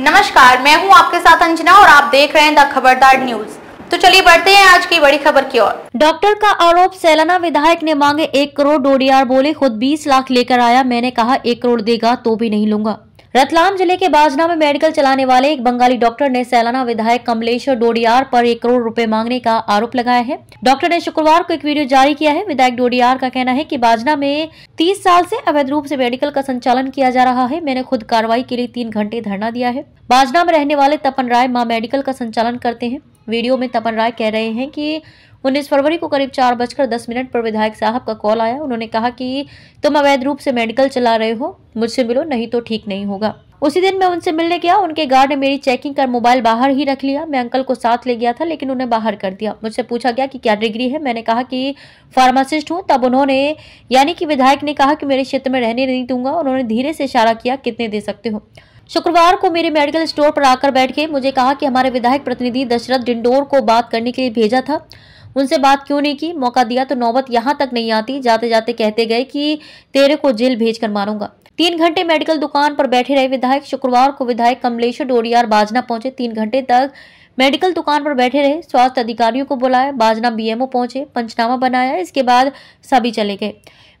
नमस्कार मैं हूं आपके साथ अंजना और आप देख रहे हैं द खबरदार न्यूज तो चलिए बढ़ते हैं आज की बड़ी खबर की ओर डॉक्टर का आरोप सैलाना विधायक ने मांगे एक करोड़ डोडियार बोले खुद बीस लाख लेकर आया मैंने कहा एक करोड़ देगा तो भी नहीं लूंगा रतलाम जिले के बाजना में मेडिकल चलाने वाले एक बंगाली डॉक्टर ने सैलाना विधायक कमलेश्वर डोडियार पर एक करोड़ रुपए मांगने का आरोप लगाया है डॉक्टर ने शुक्रवार को एक वीडियो जारी किया है विधायक डोडियार का कहना है कि बाजना में 30 साल से अवैध रूप से मेडिकल का संचालन किया जा रहा है मैंने खुद कार्रवाई के लिए तीन घंटे धरना दिया है बाजना में रहने वाले तपन राय माँ मेडिकल का संचालन करते हैं वीडियो में तपन राय कह रहे हैं की उन्नीस फरवरी को करीब चार बजकर दस मिनट पर विधायक साहब का कॉल आया उन्होंने कहा कि तुम अवैध रूप से मेडिकल चला रहे हो मुझसे मिलो नहीं तो ठीक नहीं होगा उसी दिन मैं उनसे मिलने गया उनके गार्ड ने मेरी चेकिंग कर मोबाइल बाहर ही रख लिया मैं अंकल को साथ ले गया था लेकिन उन्हें बाहर कर दिया मुझसे पूछा गया कि क्या डिग्री है मैंने कहा कि फार्मासिस्ट हूँ तब उन्होंने यानी कि विधायक ने कहा कि मेरे क्षेत्र में रहने नहीं दूंगा उन्होंने धीरे से इशारा किया कितने दे सकते हो शुक्रवार को मेरे मेडिकल स्टोर पर आकर बैठ के मुझे कहा कि हमारे विधायक प्रतिनिधि दशरथ डिंडोर को बात करने के लिए भेजा था उनसे बात क्यों नहीं की मौका दिया तो नौबत यहाँ तक नहीं आती जाते जाते कहते गए कि तेरे को जेल भेज कर मारूंगा तीन घंटे मेडिकल दुकान पर बैठे रहे विधायक शुक्रवार को विधायक कमलेश्वर डोरियार बाजना पहुंचे तीन घंटे तक मेडिकल दुकान पर बैठे रहे स्वास्थ्य अधिकारियों को बुलाया बाजना बीएमओ पहुंचे पंचनामा बनाया इसके बाद सभी चले गए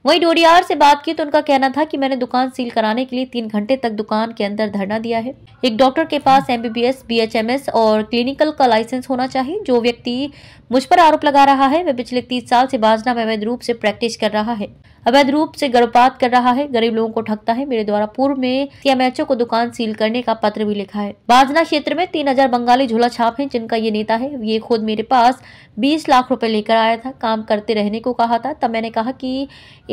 वहीं डोडियार से बात की तो उनका कहना था कि मैंने दुकान सील कराने के लिए तीन घंटे तक दुकान के अंदर धरना दिया है एक डॉक्टर के पास एमबीबीएस बीएचएमएस और क्लिनिकल का लाइसेंस होना चाहिए जो व्यक्ति मुझ पर आरोप लगा रहा है वह पिछले तीस साल से बाजना में अवैध रूप से प्रैक्टिस कर रहा है अवैध रूप से गर्भपात कर रहा है गरीब लोगों को ठगता है मेरे द्वारा पूर्व में सीएमएचओ को दुकान सील करने का पत्र भी लिखा है बाजना क्षेत्र में तीन हजार बंगाली झोला छाप है जिनका ये नेता है ये खुद मेरे पास बीस लाख रुपए लेकर आया था काम करते रहने को कहा था तब मैंने कहा कि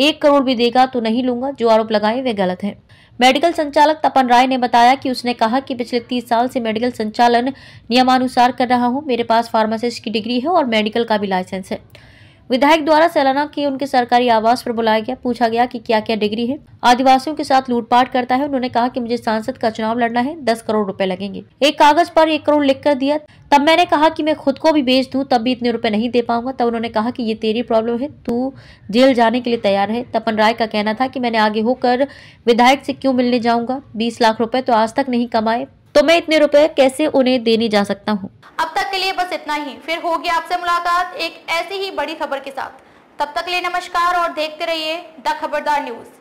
एक करोड़ भी देगा तो नहीं लूंगा जो आरोप लगाए वे गलत है मेडिकल संचालक तपन राय ने बताया कि उसने कहा कि पिछले तीस साल से मेडिकल संचालन नियमानुसार कर रहा हूँ मेरे पास फार्मासिस्ट की डिग्री है और मेडिकल का भी लाइसेंस है विधायक द्वारा सैलाना के उनके सरकारी आवास पर बुलाया गया पूछा गया कि क्या क्या डिग्री है आदिवासियों के साथ लूटपाट करता है उन्होंने कहा कि मुझे सांसद का चुनाव लड़ना है दस करोड़ रुपए लगेंगे एक कागज पर एक करोड़ लिख कर दिया तब मैंने कहा कि मैं खुद को भी बेच दूं तब भी इतने रुपए नहीं दे पाऊंगा तब उन्होंने कहा कि ये तेरी प्रॉब्लम है तू जेल जाने के लिए तैयार है तपन राय का कहना था कि मैंने आगे होकर विधायक से क्यों मिलने जाऊंगा बीस लाख रुपए तो आज तक नहीं कमाए तो मैं इतने रुपए कैसे उन्हें देने जा सकता हूँ अब तक के लिए बस इतना ही फिर होगी आपसे मुलाकात एक ऐसी ही बड़ी खबर के साथ तब तक लिए नमस्कार और देखते रहिए द खबरदार न्यूज़